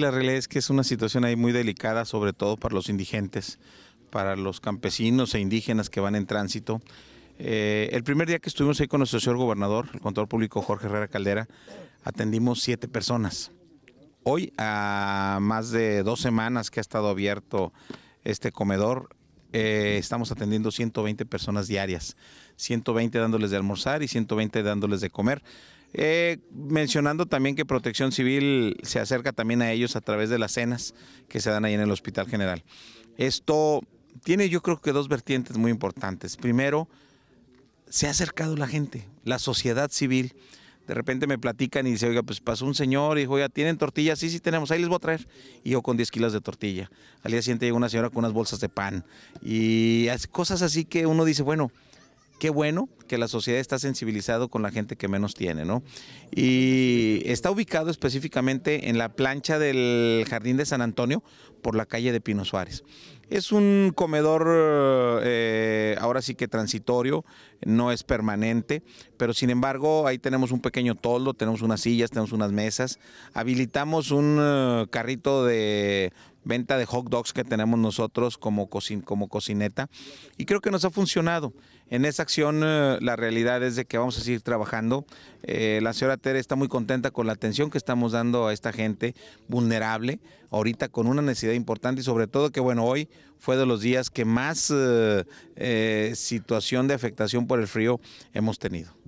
La realidad es que es una situación ahí muy delicada, sobre todo para los indigentes, para los campesinos e indígenas que van en tránsito. Eh, el primer día que estuvimos ahí con nuestro señor gobernador, el contador público Jorge Herrera Caldera, atendimos siete personas. Hoy, a más de dos semanas que ha estado abierto este comedor, eh, estamos atendiendo 120 personas diarias, 120 dándoles de almorzar y 120 dándoles de comer. Eh, mencionando también que Protección Civil se acerca también a ellos a través de las cenas que se dan ahí en el Hospital General. Esto tiene yo creo que dos vertientes muy importantes. Primero, se ha acercado la gente, la sociedad civil. De repente me platican y dice, oiga, pues pasó un señor y dijo, oiga, ¿tienen tortillas? Sí, sí tenemos, ahí les voy a traer. Y yo con 10 kilos de tortilla. Al día siguiente llega una señora con unas bolsas de pan. Y cosas así que uno dice, bueno, qué bueno que la sociedad está sensibilizado con la gente que menos tiene, ¿no? Y está ubicado específicamente en la plancha del Jardín de San Antonio por la calle de Pino Suárez. Es un comedor eh, ahora sí que transitorio, no es permanente, pero sin embargo ahí tenemos un pequeño toldo, tenemos unas sillas, tenemos unas mesas, habilitamos un eh, carrito de venta de hot dogs que tenemos nosotros como, como cocineta y creo que nos ha funcionado. En esa acción eh, la realidad es de que vamos a seguir trabajando, eh, la señora Tere está muy contenta con la atención que estamos dando a esta gente vulnerable, ahorita con una necesidad importante y sobre todo que bueno, hoy fue de los días que más eh, eh, situación de afectación por el frío hemos tenido.